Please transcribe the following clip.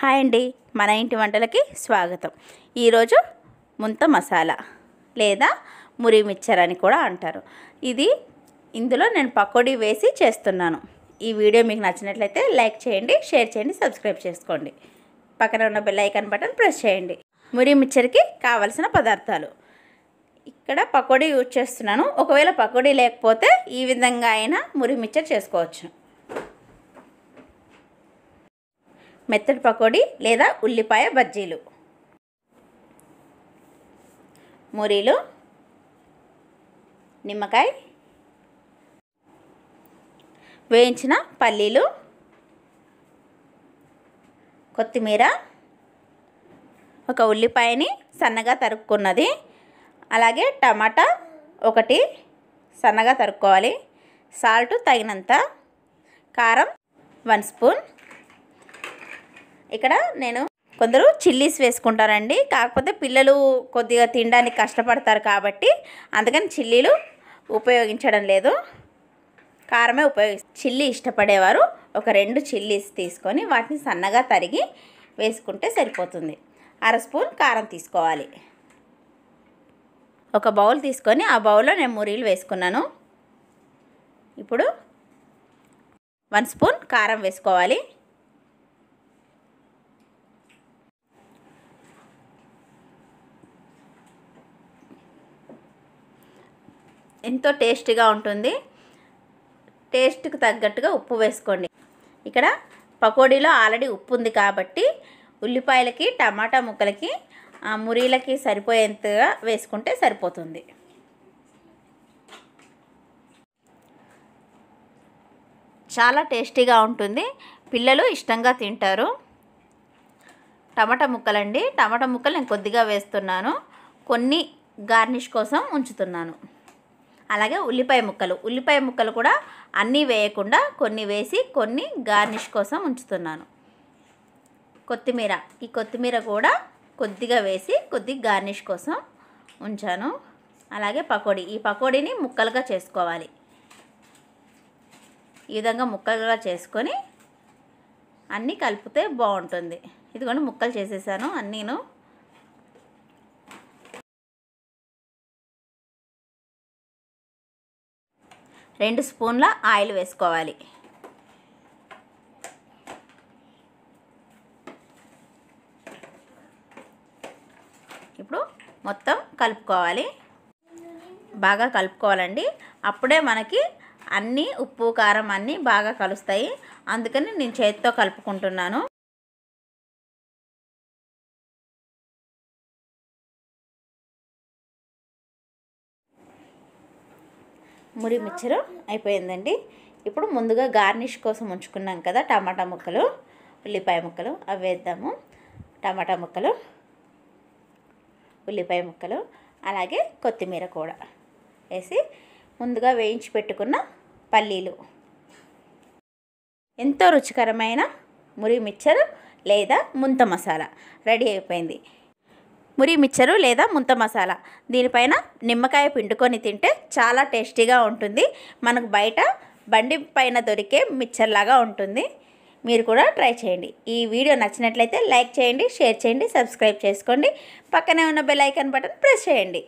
hi అండి మన ఇంటి వంటలకి స్వాగతం ఈరోజు ముంత మసాలా లేదా మురి మిక్చర్ అని కూడా అంటారు ఇది ఇందులో నేను పకోడీ వేసి చేస్తున్నాను ఈ వీడియో మీకు నచ్చినట్లయితే లైక్ చేయండి షేర్ చేయండి సబ్స్క్రైబ్ చేసుకోండి పక్కన ఉన్న బెల్లైకన్ బటన్ ప్రెస్ చేయండి మురి మిక్చర్కి కావలసిన పదార్థాలు ఇక్కడ పకోడీ యూజ్ చేస్తున్నాను ఒకవేళ పకోడీ లేకపోతే ఈ విధంగా అయినా మురి మిక్చర్ చేసుకోవచ్చు మెత్తడి పకోడీ లేదా ఉల్లిపాయ బజ్జీలు మురీలు నిమ్మకాయ వేయించిన పల్లీలు కొత్తిమీర ఒక ఉల్లిపాయని సన్నగా తరుక్కున్నది అలాగే టమాటా ఒకటి సన్నగా తరుక్కోవాలి సాల్ట్ తగినంత కారం వన్ స్పూన్ ఇక్కడ నేను కొందరు చిల్లీస్ వేసుకుంటారండి కాకపోతే పిల్లలు కొద్దిగా తినడానికి కష్టపడతారు కాబట్టి అందుకని చిల్లీలు ఉపయోగించడం లేదు కారమే ఉపయోగి చిల్లీ ఇష్టపడేవారు ఒక రెండు చిల్లీస్ తీసుకొని వాటిని సన్నగా తరిగి వేసుకుంటే సరిపోతుంది అర స్పూన్ కారం తీసుకోవాలి ఒక బౌల్ తీసుకొని ఆ బౌల్లో నేను మురీలు వేసుకున్నాను ఇప్పుడు వన్ స్పూన్ కారం వేసుకోవాలి ఎంతో టేస్టీగా ఉంటుంది టేస్ట్కి తగ్గట్టుగా ఉప్పు వేసుకోండి ఇక్కడ పకోడీలో ఆల్రెడీ ఉప్పు ఉంది కాబట్టి ఉల్లిపాయలకి టమాటా ముక్కలకి ఆ మురీలకి సరిపోయేంతగా వేసుకుంటే సరిపోతుంది చాలా టేస్టీగా ఉంటుంది పిల్లలు ఇష్టంగా తింటారు టమాటా ముక్కలండి టమాటా ముక్కలు నేను కొద్దిగా వేస్తున్నాను కొన్ని గార్నిష్ కోసం ఉంచుతున్నాను అలాగే ఉల్లిపాయ ముక్కలు ఉల్లిపాయ ముక్కలు కూడా అన్నీ వేయకుండా కొన్ని వేసి కొన్ని గార్నిష్ కోసం ఉంచుతున్నాను కొత్తిమీర ఈ కొత్తిమీర కూడా కొద్దిగా వేసి కొద్ది గార్నిష్ కోసం ఉంచాను అలాగే పకోడీ ఈ పకోడీని ముక్కలుగా చేసుకోవాలి ఈ విధంగా ముక్కలుగా చేసుకొని అన్నీ కలిపితే బాగుంటుంది ఇదిగోండి ముక్కలు చేసేసాను అన్నీను రెండు స్పూన్ల ఆయిల్ వేసుకోవాలి ఇప్పుడు మొత్తం కలుపుకోవాలి బాగా కలుపుకోవాలండి అప్పుడే మనకి అన్నీ ఉప్పు కారం అన్నీ బాగా కలుస్తాయి అందుకని నేను చేతితో కలుపుకుంటున్నాను మురి మిక్చరు అయిపోయిందండి ఇప్పుడు ముందుగా గార్నిష్ కోసం ఉంచుకున్నాం కదా టమాటా ముక్కలు ఉల్లిపాయ ముక్కలు అవి వేద్దాము టమాటా ముక్కలు ఉల్లిపాయ ముక్కలు అలాగే కొత్తిమీర కూడా వేసి ముందుగా వేయించి పెట్టుకున్న పల్లీలు ఎంతో రుచికరమైన మురి మిక్చర్ లేదా ముంత మసాలా రెడీ అయిపోయింది మురి మిక్చరు లేదా ముంత మసాలా దీనిపైన నిమ్మకాయ పిండుకొని తింటే చాలా టేస్టీగా ఉంటుంది మనకు బయట బండి పైన దొరికే మిక్చర్ లాగా ఉంటుంది మీరు కూడా ట్రై చేయండి ఈ వీడియో నచ్చినట్లయితే లైక్ చేయండి షేర్ చేయండి సబ్స్క్రైబ్ చేసుకోండి పక్కనే ఉన్న బెల్ ఐకాన్ బటన్ ప్రెస్ చేయండి